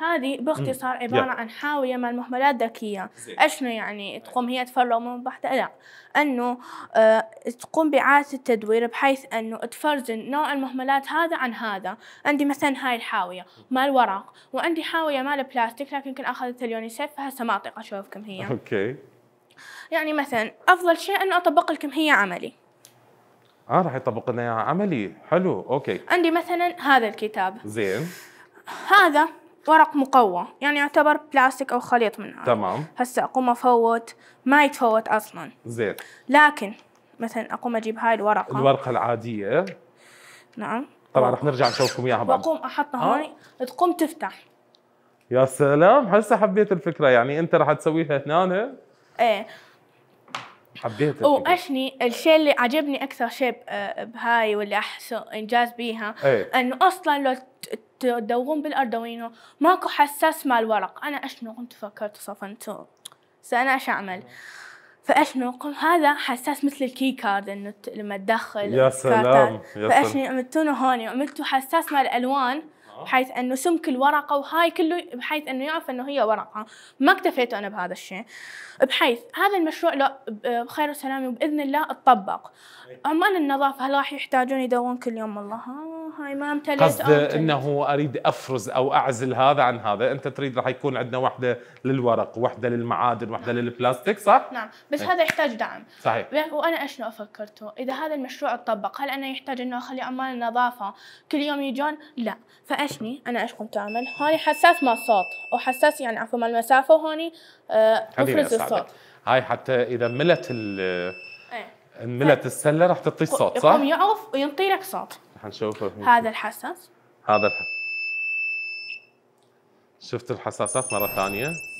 هذه باختصار عبارة عن حاوية من المهملات ذكية أشنو يعني؟, يعني تقوم هي تفرغ من بحثها لا أنه آه تقوم بإعادة التدوير بحيث أنه تفرزن نوع المهملات هذا عن هذا عندي مثلا هاي الحاوية ما الورق وعندي حاوية ما البلاستيك لكن يمكن أخذت اليونيسيف فهسه ما أطيق أشوف كم هي أوكي يعني مثلا أفضل شيء أنه أطبق لكم هي عملي اه راح يطبق لنا اياها عملي حلو اوكي عندي مثلا هذا الكتاب زين هذا ورق مقوى يعني يعتبر بلاستيك أو خليط من هذا تمام هسا أقوم أفوت ما يتفوت أصلا زين لكن مثلا أقوم أجيب هاي الورقة الورقة العادية نعم طبعا رح نرجع نشوفكم اياها بعد واقوم احطها آه؟ هون تقوم تفتح يا سلام هسه حبيت الفكره يعني انت رح تسويها هنا ايه حبيت الفكرة. واشني الشيء اللي عجبني اكثر شيء بهاي واللي احس انجاز بيها ايه؟ انه اصلا لو تدورون بالاردوينو ماكو حساس مال ورق انا اشنو قمت فكرت صفنتو انا ايش اعمل فاشنو قم هذا حساس مثل الكي كارد انه لما تدخل يا سلام يا فاشني عملتونه هوني وعملته حساس مال الالوان بحيث انه سمك الورقه وهاي كله بحيث انه يعرف انه هي ورقه ما اكتفيت انا بهذا الشيء بحيث هذا المشروع لا بخير وسلامه وباذن الله اطبق عمال النظافه هل راح يحتاجون يدورون كل يوم والله هاي ما امتلئت قصد انه اريد افرز او اعزل هذا عن هذا انت تريد راح يكون عندنا وحده للورق وحده للمعادن وحده نعم. للبلاستيك صح نعم بس إيه. هذا يحتاج دعم صحيح وانا لو فكرته اذا هذا المشروع اتطبق هل انا يحتاج انه اخلي عمال النظافه كل يوم يجون لا فاشني انا ايش قمت اعمل هاني حساس مال صوت وحساس يعني عفوا مال المسافه هوني آه، افرز الصوت هاي حتى اذا ملت ال إيه. ملت السله راح تعطي صوت صح؟ يقوم يعوف وينطي لك صوت حنشوفه هذا الحساس هذا الحساس شفت الحساسات مره ثانيه